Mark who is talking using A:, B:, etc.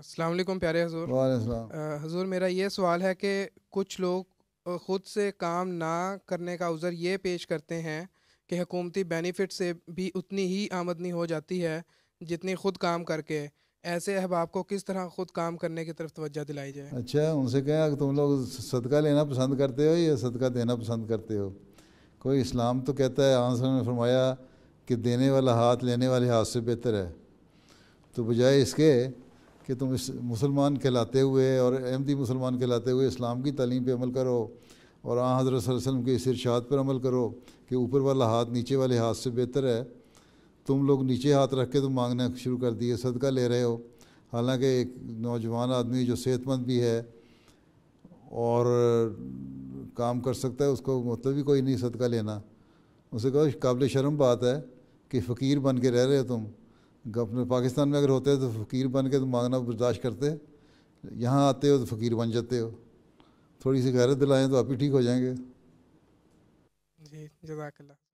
A: असलम प्यारे हजूर हजूर मेरा ये सवाल है कि कुछ लोग ख़ुद से काम ना करने का उज़र ये पेश करते हैं कि हकूमती बेनिफिट से भी उतनी ही आमदनी हो जाती है जितनी खुद काम करके ऐसे अहबाब को किस तरह खुद काम करने की तरफ तवज्जो दिलाई जाए
B: अच्छा उनसे कहें अगर तुम लोग सदका लेना पसंद करते हो या सदका देना पसंद करते हो कोई इस्लाम तो कहता है आंसर ने फरमाया कि देने वाला हाथ लेने वाले हाथ से बेहतर है तो बजाय इसके कि तुम इस मुसलमान कहलाते हुए और अहमदी मुसलमान कहलाते हुए इस्लाम की तलीम पर अमल करो और आ हज़रत वसलम के इस इर्शाद पर अमल करो कि ऊपर वाला हाथ नीचे वाले हाथ से बेहतर है तुम लोग नीचे हाथ रख के तुम तो मांगना शुरू कर दिए सदका ले रहे हो हालांकि एक नौजवान आदमी जो सेहतमंद भी है और काम कर सकता है उसको मतलब भी कोई नहीं सदका लेना उसे कहो काबिल शर्म बात है कि फ़कीर बन के रह रहे हो तुम अपने पाकिस्तान में अगर होते तो फ़कीर बन के तो मांगना बर्दाश्त करते यहाँ आते हो तो फ़कीर बन जाते हो थोड़ी सी गैरत दिलाएं तो आप ही ठीक हो जाएंगे
A: जी जजाकल्ला